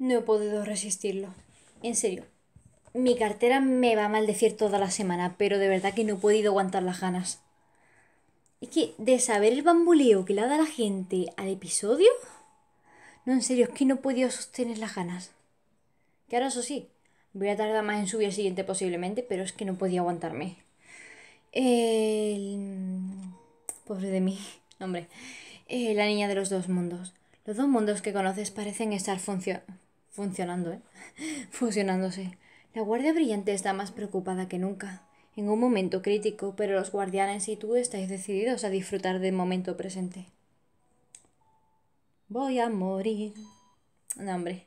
No he podido resistirlo. En serio. Mi cartera me va a maldecir toda la semana, pero de verdad que no he podido aguantar las ganas. Es que de saber el bambuleo que le da la gente al episodio. No, en serio, es que no he podido sostener las ganas. Que ahora eso sí, voy a tardar más en subir el siguiente posiblemente, pero es que no podía aguantarme. El... Pobre de mí, hombre. Eh, la niña de los dos mundos. Los dos mundos que conoces parecen estar funcionando funcionando, ¿eh? fusionándose. La Guardia Brillante está más preocupada que nunca. En un momento crítico, pero los guardianes y tú estáis decididos a disfrutar del momento presente. Voy a morir. No, hombre.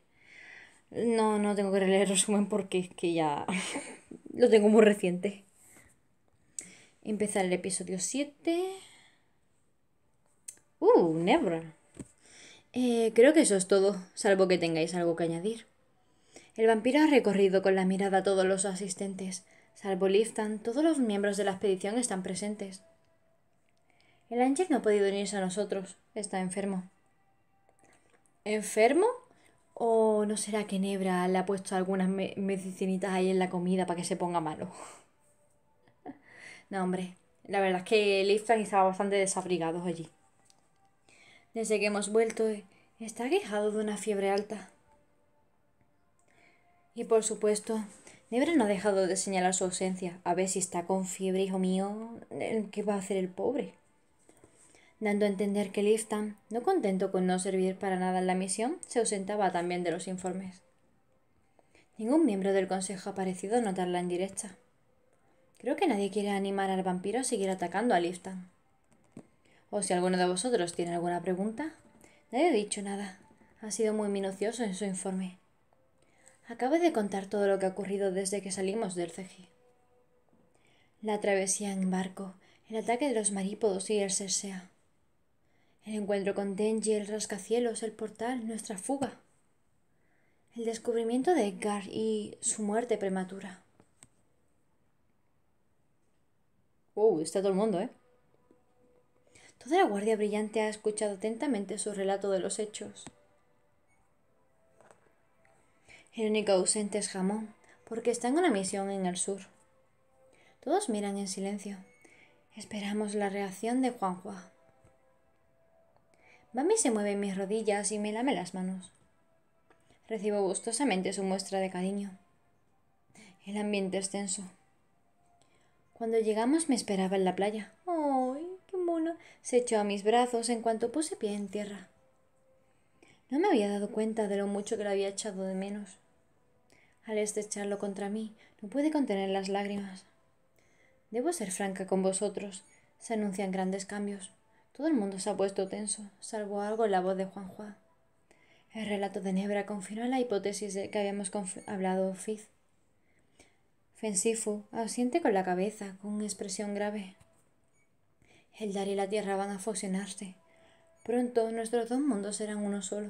No, no tengo que leer el resumen porque es que ya lo tengo muy reciente. Empezar el episodio 7. Uh, Nebra. Eh, creo que eso es todo, salvo que tengáis algo que añadir. El vampiro ha recorrido con la mirada a todos los asistentes. Salvo Liftan, todos los miembros de la expedición están presentes. El ángel no ha podido unirse a nosotros. Está enfermo. ¿Enfermo? ¿O no será que Nebra le ha puesto algunas medicinitas ahí en la comida para que se ponga malo? no, hombre. La verdad es que Liftan estaba bastante desabrigado allí. Desde que hemos vuelto, eh, está quejado de una fiebre alta. Y por supuesto, Nebra no ha dejado de señalar su ausencia. A ver si está con fiebre, hijo mío. ¿Qué va a hacer el pobre? Dando a entender que Liftan, no contento con no servir para nada en la misión, se ausentaba también de los informes. Ningún miembro del consejo ha parecido notarla en directa. Creo que nadie quiere animar al vampiro a seguir atacando a Liftan o si alguno de vosotros tiene alguna pregunta. Nadie no he dicho nada. Ha sido muy minucioso en su informe. Acaba de contar todo lo que ha ocurrido desde que salimos del CG. La travesía en barco, el ataque de los marípodos y el sea. El encuentro con Denji, el rascacielos, el portal, nuestra fuga. El descubrimiento de Edgar y su muerte prematura. Uh, está todo el mundo, ¿eh? Toda la Guardia Brillante ha escuchado atentamente su relato de los hechos. El único ausente es Jamón, porque está en una misión en el sur. Todos miran en silencio. Esperamos la reacción de Juan Juan. Mami se mueve en mis rodillas y me lame las manos. Recibo gustosamente su muestra de cariño. El ambiente es tenso. Cuando llegamos me esperaba en la playa se echó a mis brazos en cuanto puse pie en tierra. No me había dado cuenta de lo mucho que lo había echado de menos. Al echarlo contra mí, no pude contener las lágrimas. Debo ser franca con vosotros. Se anuncian grandes cambios. Todo el mundo se ha puesto tenso, salvo algo en la voz de Juan Juan. El relato de Nebra confirma la hipótesis de que habíamos hablado Fiz. Fensifu, asiente con la cabeza, con expresión grave. El dar y la tierra van a fusionarse. Pronto nuestros dos mundos serán uno solo.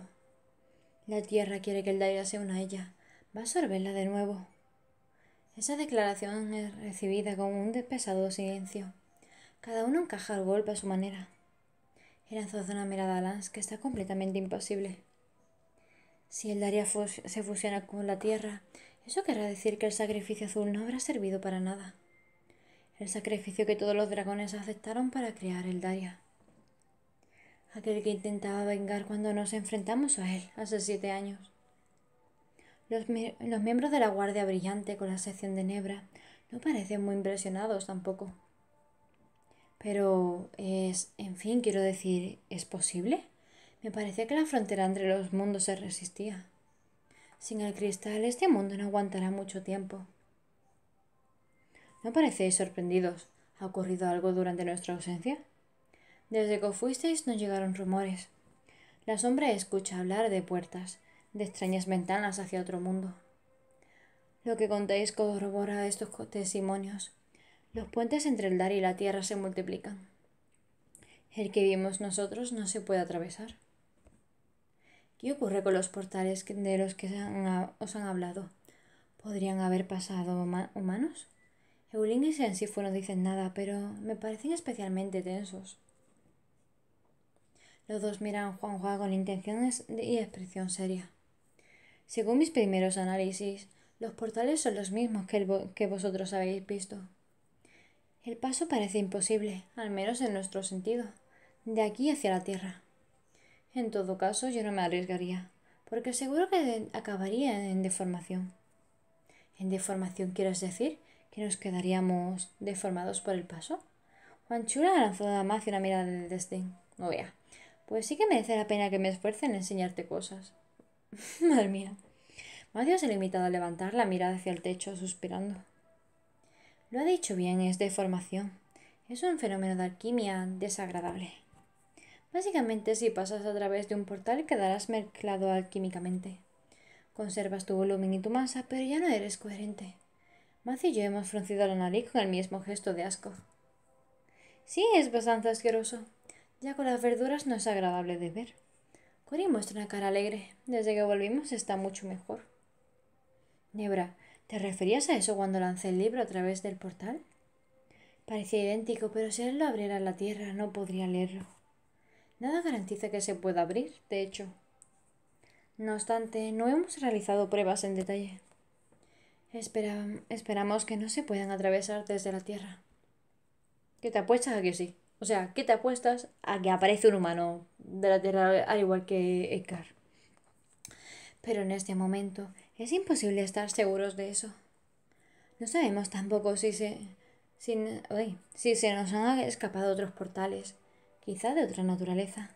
La tierra quiere que el Daria se una a ella. Va a absorberla de nuevo. Esa declaración es recibida con un despesado silencio. Cada uno encaja el golpe a su manera. Era lanzado una mirada a Lance que está completamente imposible. Si el Daria se fusiona con la Tierra, eso querrá decir que el sacrificio azul no habrá servido para nada el sacrificio que todos los dragones aceptaron para crear el Daria. Aquel que intentaba vengar cuando nos enfrentamos a él hace siete años. Los, miembros de la Guardia Brillante, con la sección de Nebra, no parecen muy impresionados tampoco. Pero es, en fin, quiero decir, ¿es posible? Me parecía que la frontera entre los mundos se resistía. Sin el cristal, este mundo no aguantará mucho tiempo. ¿No parecéis sorprendidos? ¿Ha ocurrido algo durante nuestra ausencia? Desde que fuisteis no llegaron rumores. La sombra escucha hablar de puertas, de extrañas ventanas hacia otro mundo. Lo que contáis corrobora estos testimonios. Los puentes entre el dar y la tierra se multiplican. El que vimos nosotros no se puede atravesar. ¿Qué ocurre con los portales de los que os han hablado? ¿Podrían haber pasado humanos? Eulín y Sensifo no dicen nada, pero me parecen especialmente tensos. Los dos miran a Juan Juan con intenciones y expresión seria. Según mis primeros análisis, los portales son los mismos que, que vosotros habéis visto. El paso parece imposible, al menos en nuestro sentido, de aquí hacia la Tierra. En todo caso, yo no me arriesgaría, porque seguro que acabaría en deformación. ¿En deformación quiero decir? que nos quedaríamos deformados por el paso. Juanchura lanzó a Macio una mirada de desdén. No vea. Pues sí que merece la pena que me esfuerce en enseñarte cosas. Madre mía. Macio se limitado a levantar la mirada hacia el techo, suspirando. Lo ha dicho bien, es deformación. Es un fenómeno de alquimia desagradable. Básicamente, si pasas a través de un portal, quedarás mezclado alquímicamente. Conservas tu volumen y tu masa, pero ya no eres coherente. Matthew y yo hemos fruncido la nariz con el mismo gesto de asco. Sí, es bastante asqueroso. Ya con las verduras no es agradable de ver. Cory muestra una cara alegre. Desde que volvimos está mucho mejor. Nebra, ¿te referías a eso cuando lancé el libro a través del portal? Parecía idéntico, pero si él lo abriera en la tierra no podría leerlo. Nada garantiza que se pueda abrir, de hecho. No obstante, no hemos realizado pruebas en detalle esperamos que no se puedan atravesar desde la Tierra. ¿Qué te apuestas a que sí? O sea, ¿qué te apuestas a que aparece un humano de la Tierra al igual que Ekar? Pero en este momento es imposible estar seguros de eso. No sabemos tampoco si se, si se nos han escapado otros portales, quizá de otra naturaleza.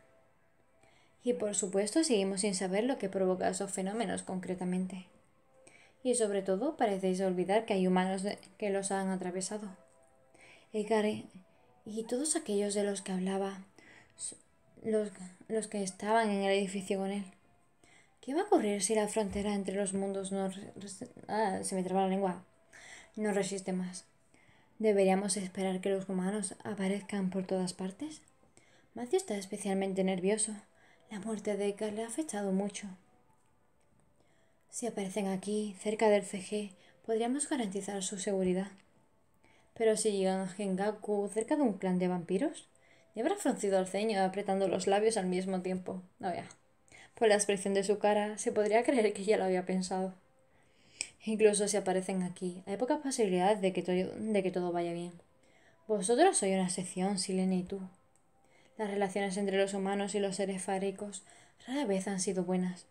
Y por supuesto seguimos sin saber lo que provoca esos fenómenos concretamente y sobre todo parecéis olvidar que hay humanos que los han atravesado. Egare, eh, y todos aquellos de los que hablaba, los, que estaban en el edificio con él. ¿Qué va a ocurrir si la frontera entre los mundos no... Ah, se me la No resiste más. ¿Deberíamos esperar que los humanos aparezcan por todas partes? Matthew está especialmente nervioso. La muerte de Edgar le ha afectado mucho. Si aparecen aquí, cerca del CG, podríamos garantizar su seguridad. Pero si llegan a Gengaku, cerca de un clan de vampiros, habrá fruncido el ceño, apretando los labios al mismo tiempo. No, oh, ya. Por la expresión de su cara, se podría creer que ya lo había pensado. Incluso si aparecen aquí, hay pocas posibilidades de que, todo, de que todo vaya bien. Vosotros sois una sección, Silene y tú. Las relaciones entre los humanos y los seres fáricos rara vez han sido buenas.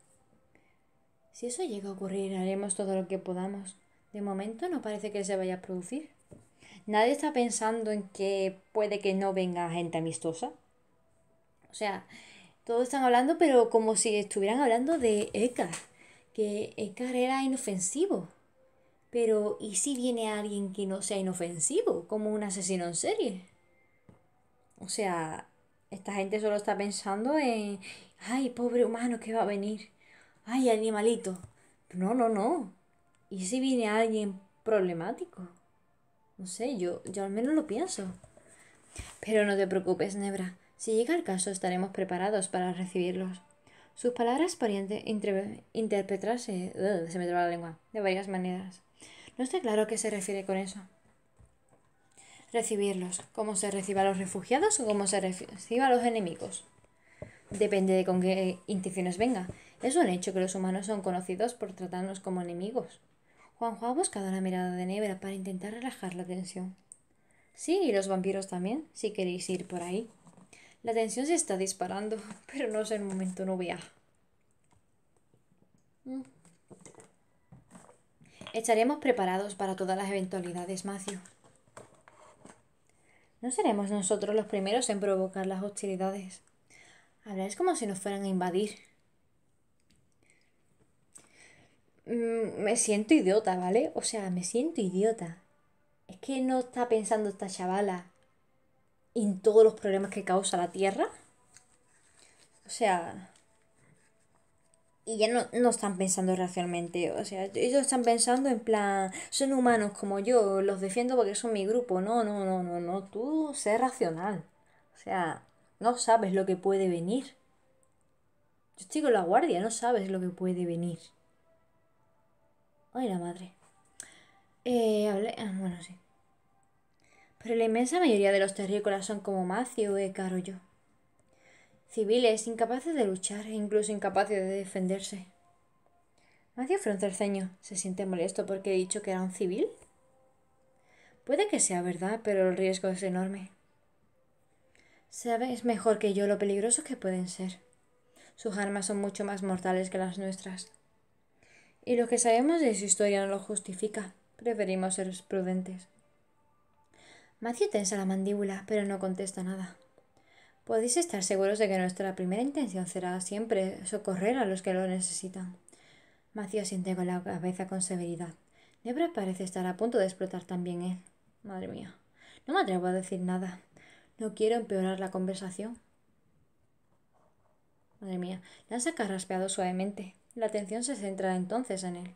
Si eso llega a ocurrir, haremos todo lo que podamos. De momento no parece que se vaya a producir. Nadie está pensando en que puede que no venga gente amistosa. O sea, todos están hablando, pero como si estuvieran hablando de Ekar. Que Ekar era inofensivo. Pero, ¿y si viene alguien que no sea inofensivo? Como un asesino en serie. O sea, esta gente solo está pensando en. ¡Ay, pobre humano que va a venir! ay, animalito. No, no, no. ¿Y si viene alguien problemático? No sé, yo, yo al menos lo pienso. Pero no te preocupes, Nebra. Si llega el caso, estaremos preparados para recibirlos. Sus palabras podrían interpretarse, se me traba la lengua, de varias maneras. No está claro qué se refiere con eso. Recibirlos, cómo se reciba a los refugiados o cómo se reciba a los enemigos. Depende de con qué intenciones venga. Es un hecho que los humanos son conocidos por tratarnos como enemigos. juan ha buscado la mirada de Nebra para intentar relajar la tensión. Sí, y los vampiros también, si queréis ir por ahí. La tensión se está disparando, pero no es el momento, no vea. Mm. Estaremos preparados para todas las eventualidades, Macio. No seremos nosotros los primeros en provocar las hostilidades. es como si nos fueran a invadir. Mm, me siento idiota, ¿vale? O sea, me siento idiota. Es que no está pensando esta chavala en todos los problemas que causa la Tierra. O sea... Y ya no, no están pensando racionalmente, o sea, ellos están pensando en plan, son humanos como yo, los defiendo porque son mi grupo. No, no, no, no, no, tú sé racional. O sea, no sabes lo que puede venir. Yo estoy con la guardia, no sabes lo que puede venir. Ay, la madre. Eh, hablé... Ah, bueno, sí. Pero la inmensa mayoría de los terrícolas son como Macio Caro yo. Civiles incapaces de luchar e incluso incapaces de defenderse. Macio frunce ¿Se siente molesto porque he dicho que era un civil? Puede que sea verdad, pero el riesgo es enorme. Sabes mejor que yo lo peligrosos que pueden ser. Sus armas son mucho más mortales que las nuestras y lo que sabemos de su historia no lo justifica. Preferimos ser prudentes. Macio tensa la mandíbula, pero no contesta nada. Podéis estar seguros de que nuestra primera intención será siempre socorrer a los que lo necesitan. Macio siente con la cabeza con severidad. Debra parece estar a punto de explotar también él. Madre mía. No me atrevo a decir nada. No quiero empeorar la conversación. Madre mía. la saca raspeado suavemente. La atención se centra entonces en él.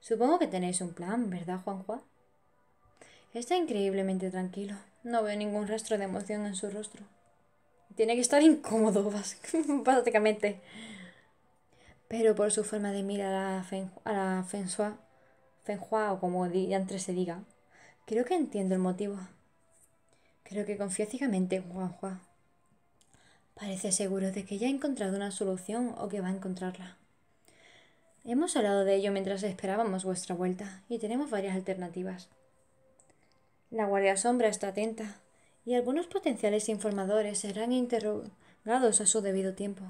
Supongo que tenéis un plan, ¿verdad, Juan Juan? Está increíblemente tranquilo. No veo ningún rastro de emoción en su rostro. Tiene que estar incómodo, básicamente. Pero por su forma de mirar a la, o como antes se diga, creo que entiendo el motivo. Creo que confía ciegamente en Juan Juan. Parece seguro de que ya ha encontrado una solución o que va a encontrarla. Hemos hablado de ello mientras esperábamos vuestra vuelta y tenemos varias alternativas. La Guardia Sombra está atenta y algunos potenciales informadores serán interrogados a su debido tiempo.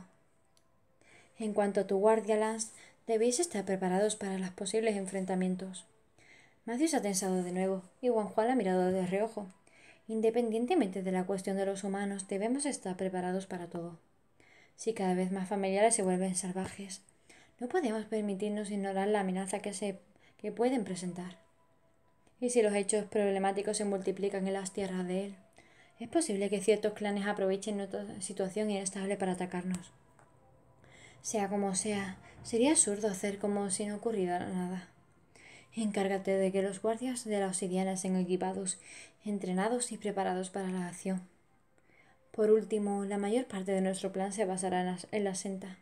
En cuanto a tu guardia, Lance, debéis estar preparados para los posibles enfrentamientos. Matthews ha tensado de nuevo y Juan ha mirado de reojo. Independientemente de la cuestión de los humanos, debemos estar preparados para todo. Si cada vez más familiares se vuelven salvajes, no podemos permitirnos ignorar la amenaza que, se, pueden presentar. ¿Y si los hechos problemáticos se multiplican en las tierras de él? Es posible que ciertos clanes aprovechen nuestra situación inestable para atacarnos. Sea como sea, sería absurdo hacer como si no ocurriera nada. Encárgate de que los guardias de la obsidiana sean equipados, entrenados y preparados para la acción. Por último, la mayor parte de nuestro plan se basará en la senta.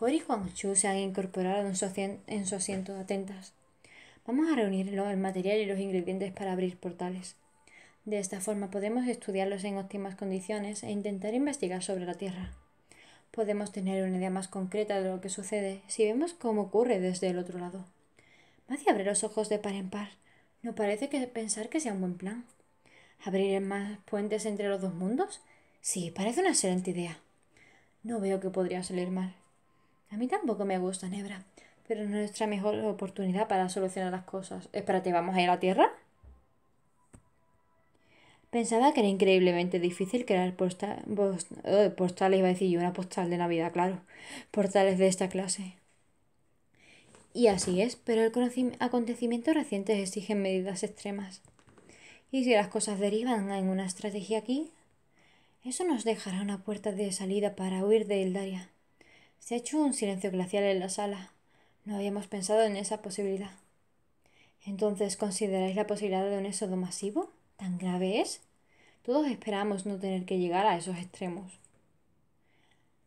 Cory y Juan Chu se han incorporado en su, asiento, en atentas. Vamos a reunir el material y los ingredientes para abrir portales. De esta forma podemos estudiarlos en óptimas condiciones e intentar investigar sobre la Tierra. Podemos tener una idea más concreta de lo que sucede si vemos cómo ocurre desde el otro lado. Maddie abre los ojos de par en par. No parece que pensar que sea un buen plan. ¿Abrir más puentes entre los dos mundos? Sí, parece una excelente idea. No veo que podría salir mal. A mí tampoco me gusta, Nebra, pero nuestra mejor oportunidad para solucionar las cosas. Espérate, ¿vamos a ir a la Tierra? Pensaba que era increíblemente difícil crear eh, postales, iba a decir una postal de Navidad, claro, portales de esta clase. Y así es, pero el acontecimiento reciente exige medidas extremas. Y si las cosas derivan en una estrategia aquí, eso nos dejará una puerta de salida para huir de Eldaria. Se ha hecho un silencio glacial en la sala. No habíamos pensado en esa posibilidad. Entonces, ¿consideráis la posibilidad de un éxodo masivo? ¿Tan grave es? Todos esperamos no tener que llegar a esos extremos.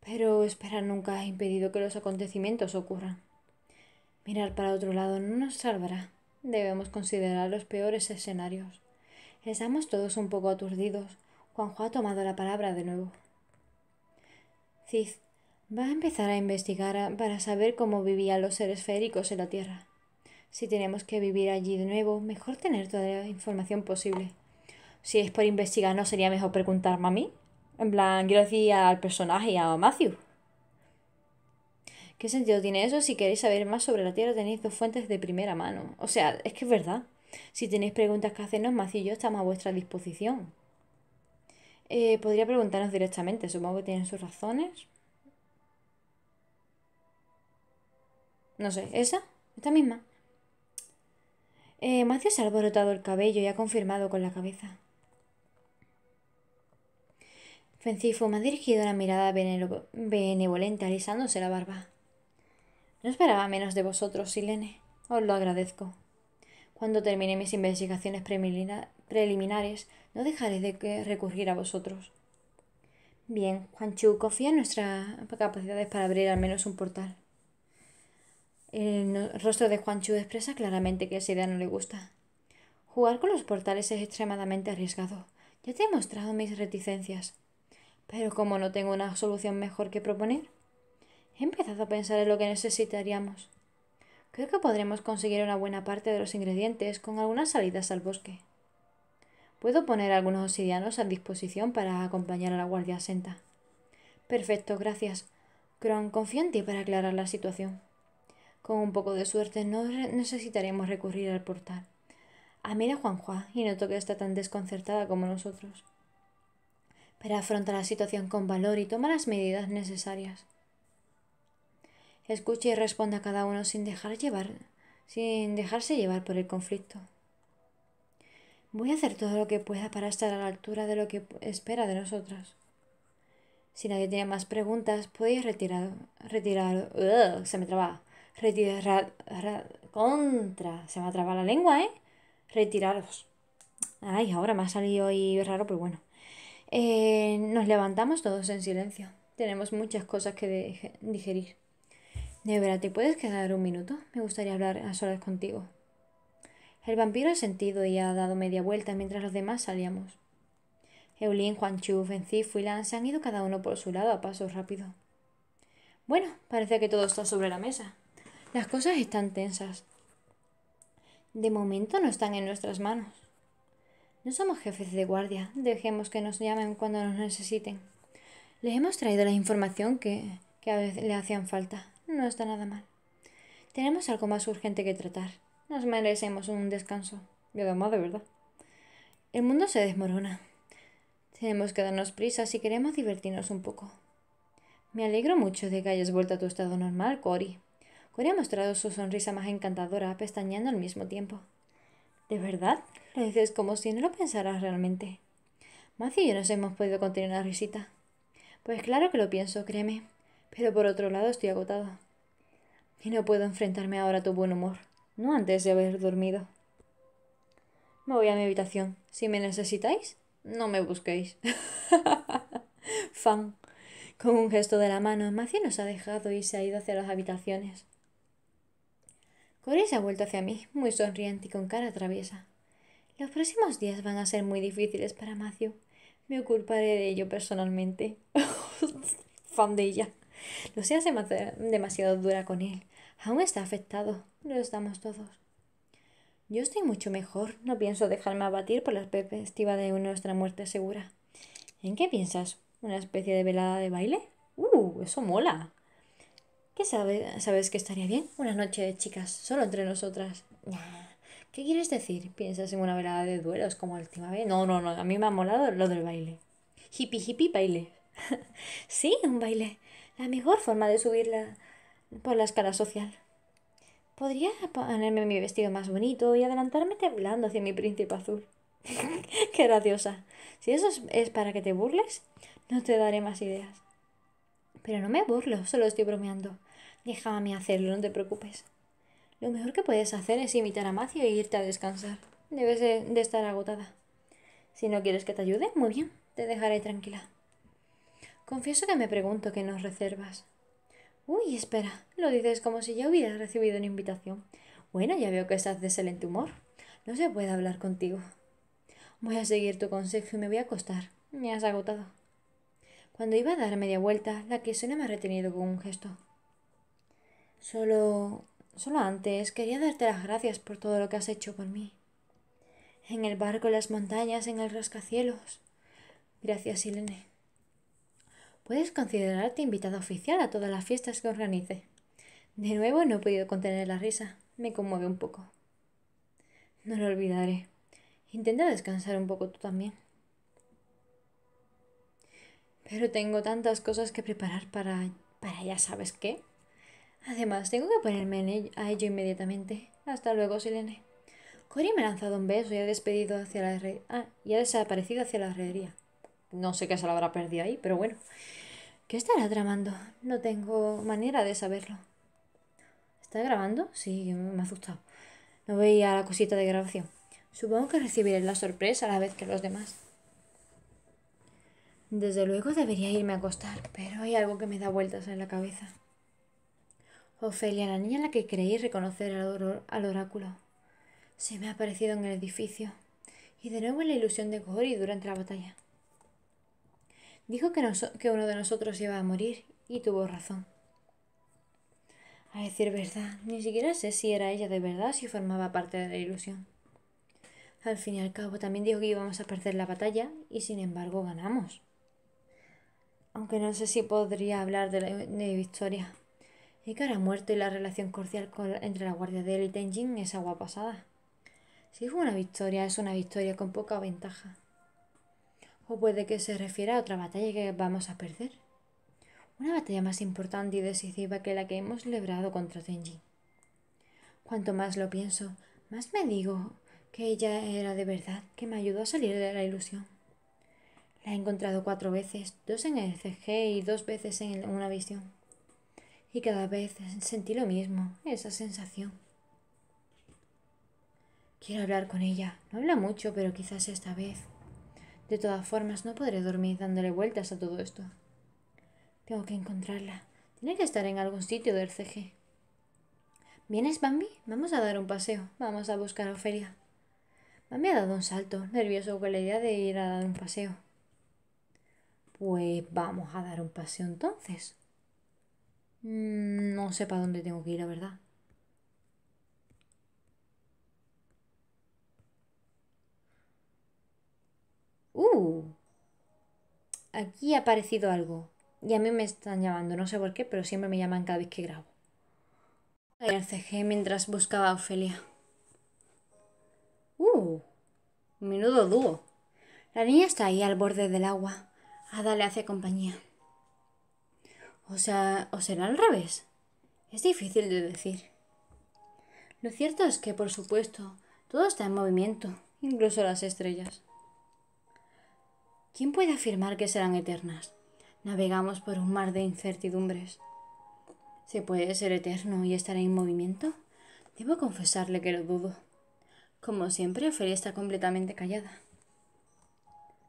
Pero esperar nunca ha impedido que los acontecimientos ocurran. Mirar para otro lado no nos salvará. Debemos considerar los peores escenarios. Estamos todos un poco aturdidos. Juanjo ha tomado la palabra de nuevo. Cid Va a empezar a investigar ah, para saber cómo vivían los seres féricos en la Tierra. Si tenemos que vivir allí de nuevo, mejor tener toda la información posible. Si es por investigar, ¿no sería mejor preguntarme a mí? En plan, quiero decir al personaje, a Matthew. ¿Qué sentido tiene eso? Si queréis saber más sobre la Tierra, tenéis dos fuentes de primera mano. O sea, es que es verdad. Si tenéis preguntas que hacernos, Matthew y yo estamos a vuestra disposición. Eh, podría preguntarnos directamente, supongo que tienen sus razones. No sé, ¿esa? ¿Esta misma? Eh, ha alborotado el cabello y ha confirmado con la cabeza. me ha dirigido la mirada benevolente alisándose la barba. No esperaba menos de vosotros, Silene. Os lo agradezco. Cuando termine mis investigaciones preliminares, no dejaré de recurrir a vosotros. Bien, Juanchu, confía en nuestras capacidades para abrir al menos un portal. El rostro de Juan Chu expresa claramente que esa idea no le gusta. Jugar con los portales es extremadamente arriesgado. Ya te he mostrado mis reticencias. Pero como no tengo una solución mejor que proponer, he empezado a pensar en lo que necesitaríamos. Creo que podremos conseguir una buena parte de los ingredientes con algunas salidas al bosque. Puedo poner algunos obsidianos a disposición para acompañar a la guardia asenta. Perfecto, gracias. Kron, confío en ti para aclarar la situación. Con un poco de suerte no necesitaremos recurrir al portal. A ah, mira Juan y noto que está tan desconcertada como nosotros. Pero afronta la situación con valor y toma las medidas necesarias. Escucha y responde a cada uno sin dejar llevar, sin dejarse llevar por el conflicto. Voy a hacer todo lo que pueda para estar a la altura de lo que espera de nosotras. Si nadie tiene más preguntas, podéis retirar, retirar, ugh, se me traba, retirar, contra, se me trabado la lengua, ¿eh? Retiraros. Ay, ahora me ha salido ahí raro, pero bueno. Eh, nos levantamos todos en silencio. Tenemos muchas cosas que digerir. Nebra, ¿te puedes quedar un minuto? Me gustaría hablar a solas contigo. El vampiro ha sentido y ha dado media vuelta mientras los demás salíamos. Eulín, juan chu y Lan se han ido cada uno por su lado a paso rápido. Bueno, parece que todo está sobre la mesa. Las cosas están tensas. De momento no están en nuestras manos. No somos jefes de guardia. Dejemos que nos llamen cuando nos necesiten. Les hemos traído la información que, a veces le hacían falta. No está nada mal. Tenemos algo más urgente que tratar. Nos merecemos un descanso. Y además de verdad. El mundo se desmorona. Tenemos que darnos prisa si queremos divertirnos un poco. Me alegro mucho de que hayas vuelto a tu estado normal, Cory. Corea ha mostrado su sonrisa más encantadora, pestañeando al mismo tiempo. ¿De verdad? Lo dices como si no lo pensaras realmente. Maci y yo nos hemos podido contener una risita. Pues claro que lo pienso, créeme. Pero por otro lado estoy agotado. Y no puedo enfrentarme ahora a tu buen humor. No antes de haber dormido. Me voy a mi habitación. Si me necesitáis, no me busquéis. Fan. Con un gesto de la mano, Maci nos ha dejado y se ha ido hacia las habitaciones. Corey se ha vuelto hacia mí, muy sonriente y con cara traviesa. Los próximos días van a ser muy difíciles para Macio. Me ocuparé de ello personalmente. Fan de ella. No seas demasiado dura con él. Aún está afectado. Lo estamos todos. Yo estoy mucho mejor. No pienso dejarme abatir por la perspectiva de nuestra muerte segura. ¿En qué piensas? ¿Una especie de velada de baile? ¡Uh! Eso mola. ¿Qué sabes? ¿Sabes que estaría bien? Una noche, de chicas, solo entre nosotras. ¿Qué quieres decir? ¿Piensas en una velada de duelos como la última vez? No, no, no, a mí me ha molado lo del baile. Hippie, hippie, baile. sí, un baile. La mejor forma de subirla por la escala social. Podría ponerme mi vestido más bonito y adelantarme temblando hacia mi príncipe azul. Qué graciosa. Si eso es para que te burles, no te daré más ideas. Pero no me burlo, solo estoy bromeando. Déjame hacerlo, no te preocupes. Lo mejor que puedes hacer es imitar a Macio e irte a descansar. Debes de estar agotada. Si no quieres que te ayude, muy bien, te dejaré tranquila. Confieso que me pregunto qué nos reservas. Uy, espera, lo dices como si ya hubieras recibido una invitación. Bueno, ya veo que estás de excelente humor. No se puede hablar contigo. Voy a seguir tu consejo y me voy a acostar. Me has agotado. Cuando iba a dar media vuelta, la suena me ha retenido con un gesto. Solo. Solo antes quería darte las gracias por todo lo que has hecho por mí. En el barco, en las montañas, en el rascacielos. Gracias, Irene. Puedes considerarte invitada oficial a todas las fiestas que organice. De nuevo no he podido contener la risa. Me conmueve un poco. No lo olvidaré. Intenta descansar un poco tú también pero tengo tantas cosas que preparar para, para ya sabes qué. Además, tengo que ponerme a ello inmediatamente. Hasta luego, Silene. Cory me ha lanzado un beso y ha despedido hacia la ah, y ha desaparecido hacia la herrería. No sé qué se lo habrá perdido ahí, pero bueno. ¿Qué estará tramando? No tengo manera de saberlo. ¿Está grabando? Sí, me ha asustado. No veía la cosita de grabación. Supongo que recibiré la sorpresa a la vez que los demás. Desde luego debería irme a acostar, pero hay algo que me da vueltas en la cabeza. Ofelia, la niña en la que creí reconocer al, al oráculo, se me ha aparecido en el edificio y de nuevo en la ilusión de Gori durante la batalla. Dijo que, que uno de nosotros iba a morir y tuvo razón. A decir verdad, ni siquiera sé si era ella de verdad o si formaba parte de la ilusión. Al fin y al cabo, también dijo que íbamos a perder la batalla y sin embargo ganamos aunque no sé si podría hablar de, la, Victoria. Y que ahora muerto y la relación cordial entre la Guardia de él y Tenjin es agua pasada. Si fue una victoria, es una victoria con poca ventaja. O puede que se refiera a otra batalla que vamos a perder. Una batalla más importante y decisiva que la que hemos librado contra Tenjin. Cuanto más lo pienso, más me digo que ella era de verdad, que me ayudó a salir de la ilusión. La he encontrado cuatro veces, dos en el CG y dos veces en, una visión. Y cada vez sentí lo mismo, esa sensación. Quiero hablar con ella. No habla mucho, pero quizás esta vez. De todas formas, no podré dormir dándole vueltas a todo esto. Tengo que encontrarla. Tiene que estar en algún sitio del CG. ¿Vienes, Bambi? Vamos a dar un paseo. Vamos a buscar a Ofelia. Bambi ha dado un salto, nervioso con la idea de ir a dar un paseo. Pues vamos a dar un paseo entonces. Mm, no sé para dónde tengo que ir, la verdad. ¡Uh! Aquí ha aparecido algo. Y a mí me están llamando, no sé por qué, pero siempre me llaman cada vez que grabo. El CG mientras buscaba a Ofelia. ¡Uh! Menudo dúo. La niña está ahí al borde del agua. Ada ah, le hace compañía. O sea, o será al revés. Es difícil de decir. Lo cierto es que, por supuesto, todo está en movimiento, incluso las estrellas. ¿Quién puede afirmar que serán eternas? Navegamos por un mar de incertidumbres. ¿Se puede ser eterno y estar en movimiento? Debo confesarle que lo dudo. Como siempre, Ophelia está completamente callada.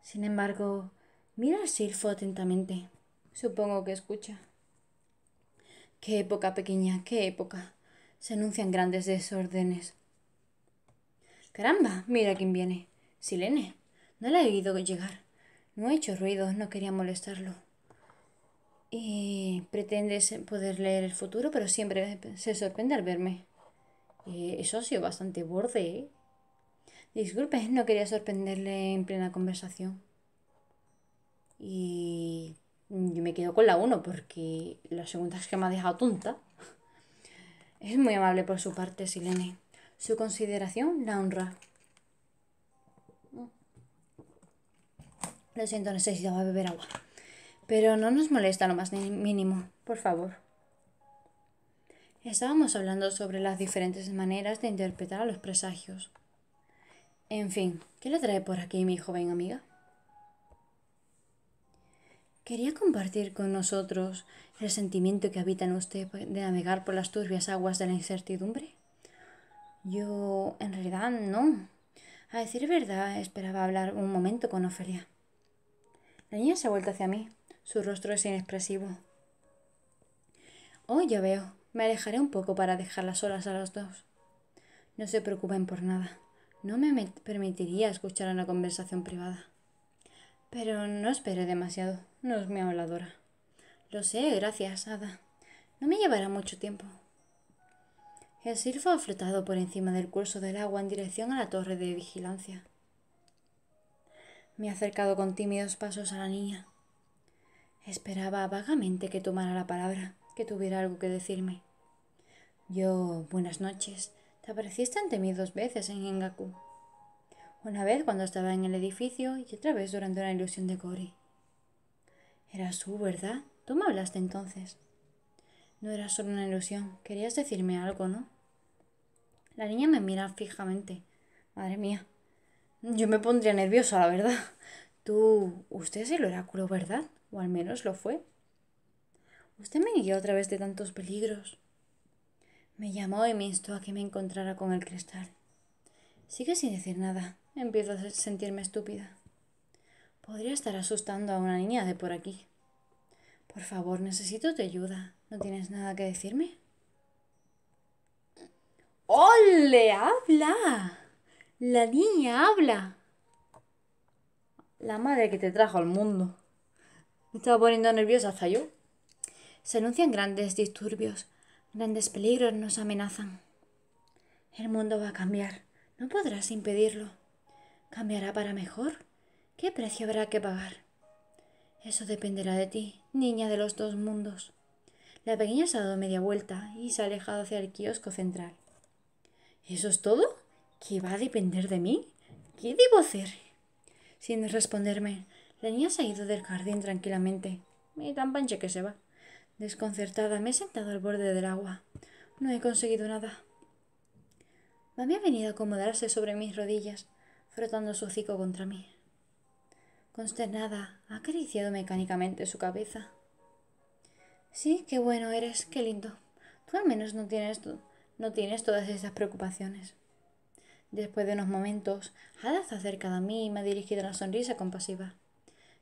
Sin embargo, Mira a Silfo atentamente. Supongo que escucha. Qué época pequeña, qué época. Se anuncian grandes desórdenes. Caramba, mira quién viene. Silene. No la he oído llegar. No he hecho ruido, no quería molestarlo. Y pretendes poder leer el futuro, pero siempre se sorprende al verme. eso ha sido bastante borde, ¿eh? Disculpe, no quería sorprenderle en plena conversación. Y yo me quedo con la 1 porque la segunda es que me ha dejado tonta. Es muy amable por su parte, Silene. Su consideración la honra. Lo siento, necesitaba beber agua. Pero no nos molesta lo más mínimo, por favor. Estábamos hablando sobre las diferentes maneras de interpretar a los presagios. En fin, ¿qué le trae por aquí mi joven amiga? ¿Quería compartir con nosotros el sentimiento que habita en usted de navegar por las turbias aguas de la incertidumbre? Yo, en realidad, no. A decir verdad, esperaba hablar un momento con Ofelia. La niña se ha vuelto hacia mí. Su rostro es inexpresivo. Oh, ya veo. Me alejaré un poco para dejarlas solas a los dos. No se preocupen por nada. No me permitiría escuchar una conversación privada. Pero no esperé demasiado. No es mi habladora. Lo sé, gracias, Ada. No me llevará mucho tiempo. El silfo ha flotado por encima del curso del agua en dirección a la torre de vigilancia. Me he acercado con tímidos pasos a la niña. Esperaba vagamente que tomara la palabra, que tuviera algo que decirme. Yo, buenas noches. Te apareciste ante mí dos veces en Engaku. Una vez cuando estaba en el edificio y otra vez durante una ilusión de Kori. Era su, ¿verdad? Tú me hablaste entonces. No era solo una ilusión. Querías decirme algo, ¿no? La niña me mira fijamente. Madre mía. Yo me pondría nerviosa, la verdad. Tú, usted es el oráculo, ¿verdad? O al menos lo fue. Usted me guió a través de tantos peligros. Me llamó y me instó a que me encontrara con el cristal. Sigue sin decir nada. Empiezo a sentirme estúpida. Podría estar asustando a una niña de por aquí. Por favor, necesito tu ayuda. ¿No tienes nada que decirme? ¡Ole! ¡Habla! La niña habla. La madre que te trajo al mundo. Me estaba poniendo nerviosa hasta yo. Se anuncian grandes disturbios. Grandes peligros nos amenazan. El mundo va a cambiar. No podrás impedirlo. Cambiará para mejor. ¿Qué precio habrá que pagar? Eso dependerá de ti, niña de los dos mundos. La pequeña se ha dado media vuelta y se ha alejado hacia el kiosco central. ¿Eso es todo? ¿Qué va a depender de mí? ¿Qué debo hacer? Sin responderme, la niña se ha ido del jardín tranquilamente. Y tan panche que se va. Desconcertada, me he sentado al borde del agua. No he conseguido nada. Mami ha venido a acomodarse sobre mis rodillas, frotando su hocico contra mí. Consternada, ha acariciado mecánicamente su cabeza. Sí, qué bueno eres, qué lindo. Tú al menos no tienes, no tienes todas esas preocupaciones. Después de unos momentos, Hada se acerca a mí y me ha dirigido una sonrisa compasiva.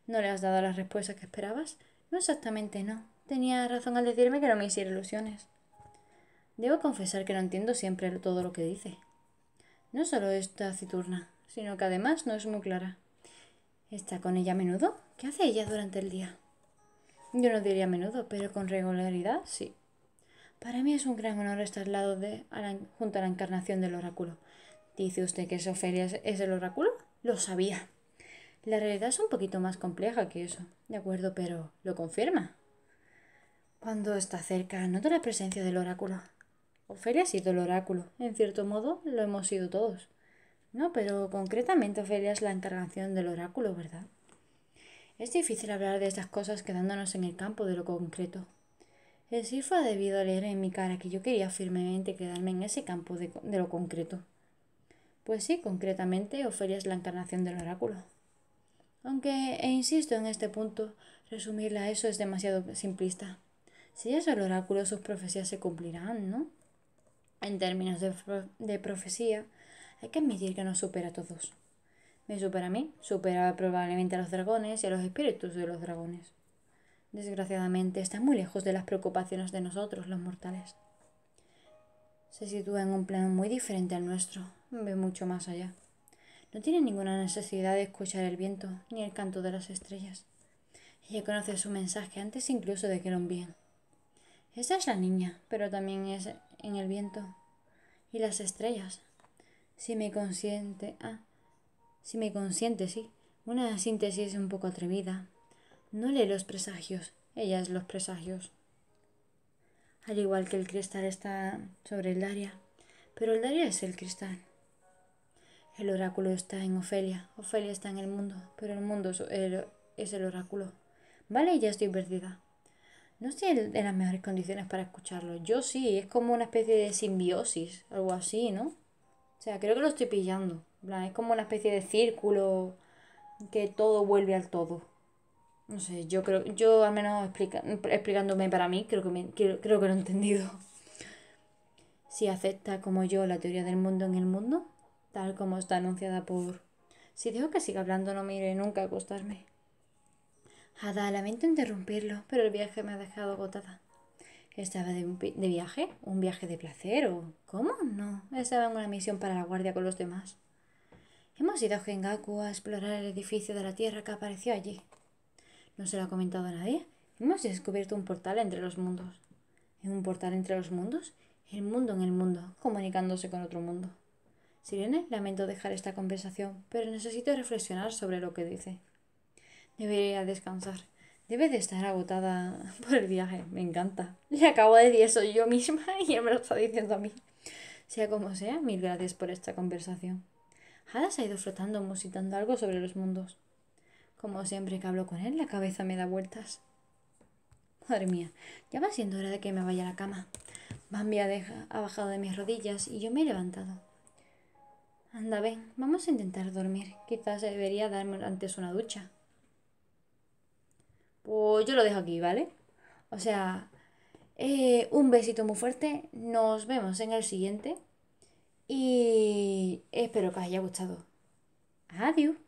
¿No le has dado la respuesta que esperabas? No exactamente no. Tenía razón al decirme que no me hiciera ilusiones. Debo confesar que no entiendo siempre todo lo que dice. No solo es taciturna, sino que además no es muy clara. ¿Está con ella a menudo? ¿Qué hace ella durante el día? Yo no diría a menudo, pero con regularidad sí. Para mí es un gran honor estar al lado de, junto a la encarnación del oráculo. ¿Dice usted que es es, es el oráculo? Lo sabía. La realidad es un poquito más compleja que eso, de acuerdo, pero lo confirma. Cuando está cerca, ¿nota la presencia del oráculo. Ofelia ha sido el oráculo. En cierto modo, lo hemos sido todos. No, pero concretamente Ofelia es la encarnación del oráculo, ¿verdad? Es difícil hablar de estas cosas quedándonos en el campo de lo concreto. El sirfo ha debido leer en mi cara que yo quería firmemente quedarme en ese campo de, lo concreto. Pues sí, concretamente Ofelia es la encarnación del oráculo. Aunque, e insisto en este punto, resumirla a eso es demasiado simplista. Si es el oráculo, sus profecías se cumplirán, ¿no? En términos de, de profecía, hay que admitir que nos supera a todos. Me supera a mí, supera probablemente a los dragones y a los espíritus de los dragones. Desgraciadamente está muy lejos de las preocupaciones de nosotros, los mortales. Se sitúa en un plano muy diferente al nuestro, ve mucho más allá. No tiene ninguna necesidad de escuchar el viento ni el canto de las estrellas. Ella conoce su mensaje antes incluso de que lo envíen. Esa es la niña, pero también es en el viento y las estrellas, si me consiente, ah, si me consiente, sí, una síntesis un poco atrevida. No lee los presagios, ella es los presagios. Al igual que el cristal está sobre el Daria, pero el Daria es el cristal. El oráculo está en Ofelia, Ofelia está en el mundo, pero el mundo es el, es el oráculo. Vale, ya estoy perdida. No estoy en las mejores condiciones para escucharlo. Yo sí, es como una especie de simbiosis, algo así, ¿no? O sea, creo que lo estoy pillando. Es como una especie de círculo que todo vuelve al todo. No sé, yo creo, yo al menos explicándome para mí, creo que, creo, que lo he entendido. Si acepta como yo la teoría del mundo en el mundo, tal como está anunciada por... Si dejo que siga hablando no mire iré nunca a acostarme. Ada, lamento interrumpirlo, pero el viaje me ha dejado agotada estaba de, viaje, un viaje de placer o... ¿Cómo? No, estaba en una misión para la guardia con los demás. Hemos ido a Gengaku a explorar el edificio de la Tierra que apareció allí. No se lo ha comentado a nadie. Hemos descubierto un portal entre los mundos. ¿En un portal entre los mundos? El mundo en el mundo, comunicándose con otro mundo. Sirene, lamento dejar esta conversación, pero necesito reflexionar sobre lo que dice. Debería descansar. Debe de estar agotada por el viaje, me encanta. Le acabo de decir eso yo misma y él me lo está diciendo a mí. Sea como sea, mil gracias por esta conversación. Hada ha ido flotando, musitando algo sobre los mundos. Como siempre que hablo con él, la cabeza me da vueltas. Madre mía, ya va siendo hora de que me vaya a la cama. Bambi ha bajado de mis rodillas y yo me he levantado. Anda, ven, vamos a intentar dormir. Quizás debería darme antes una ducha. Pues yo lo dejo aquí, ¿vale? O sea, eh, un besito muy fuerte, nos vemos en el siguiente y espero que os haya gustado. Adiós.